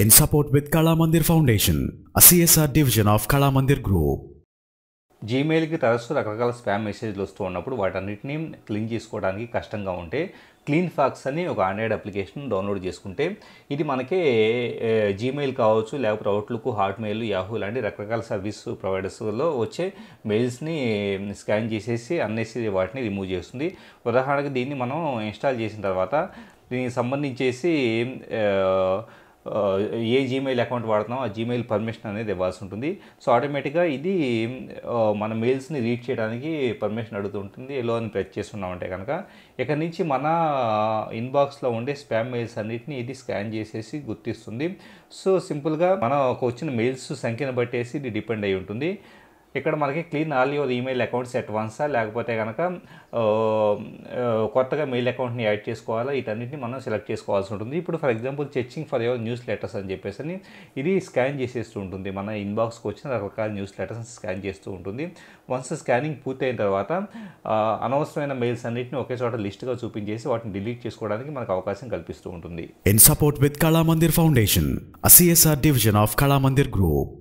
in support with Kala Mandir Foundation, a CSR division of Kala Mandir జీమెయిల్కి తరచూ రకరకాల spam మెసేజ్లు వస్తూ ఉన్నప్పుడు వాటన్నిటిని క్లీన్ చేసుకోవడానికి కష్టంగా ఉంటే క్లీన్ ఫాక్స్ అని ఒక ఆండ్రాయిడ్ అప్లికేషన్ డౌన్లోడ్ చేసుకుంటే ఇది మనకి జీమెయిల్ కావచ్చు లేకపోతే అవుట్లుక్ హాట్మెయిల్ యాహూ లాంటి రకరకాల సర్వీస్ ప్రొవైడర్స్లో వచ్చే మెయిల్స్ని స్కాన్ చేసేసి అన్నేసి వాటిని రిమూవ్ చేస్తుంది ఉదాహరణకు దీన్ని మనం ఇన్స్టాల్ చేసిన తర్వాత దీనికి సంబంధించేసి ఏ జీమెయిల్ అకౌంట్ వాడుతున్నాం ఆ జీమెయిల్ పర్మిషన్ అనేది ఇవ్వాల్సి ఉంటుంది సో ఆటోమేటిక్గా ఇది మన మెయిల్స్ని రీడ్ చేయడానికి పర్మిషన్ అడుగుతుంటుంది ఎలా అని ప్రెస్ చేస్తున్నామంటే కనుక ఇక్కడ నుంచి మన ఇన్బాక్స్లో ఉండే స్పామ్ మెయిల్స్ అన్నిటిని ఇది స్కాన్ చేసేసి గుర్తిస్తుంది సో సింపుల్గా మనకు వచ్చిన మెయిల్స్ సంఖ్యను బట్టేసి ఇది డిపెండ్ అయి ఉంటుంది ఇక్కడ మనకి clean all your email accounts at వన్సా లేకపోతే కనుక కొత్తగా మెయిల్ అకౌంట్ని యాడ్ చేసుకోవాలా వీటన్నిటిని మనం సెలెక్ట్ చేసుకోవాల్సి ఉంటుంది ఇప్పుడు for example checking for your newsletters అని చెప్పేసి అని ఇది స్కాన్ చేసేస్తూ ఉంటుంది మన ఇన్బాక్స్కి వచ్చిన రకరకాల న్యూస్ లెటర్స్ స్కాన్ చేస్తూ ఉంటుంది వన్స్ స్కానింగ్ పూర్తయిన తర్వాత అనవసరమైన మెయిల్స్ అన్నింటిని ఒకే చోట లిస్ట్గా చూపించేసి వాటిని డిలీట్ చేసుకోవడానికి మనకు అవకాశం కల్పిస్తూ ఉంటుంది in support with Kalamandir foundation CSR division of Kalamandir group